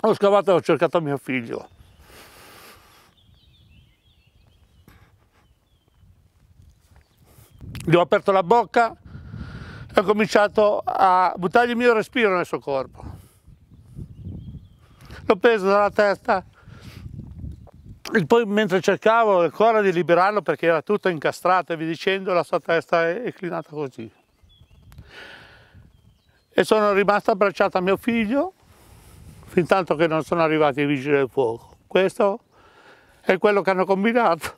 L'ho scavato e ho cercato mio figlio. Gli ho aperto la bocca e ho cominciato a buttargli il mio respiro nel suo corpo. L'ho preso dalla testa e poi mentre cercavo ancora di liberarlo perché era tutto incastrato e vi dicendo la sua testa è inclinata così. E sono rimasto abbracciato a mio figlio fin tanto che non sono arrivati i vigili del fuoco. Questo è quello che hanno combinato.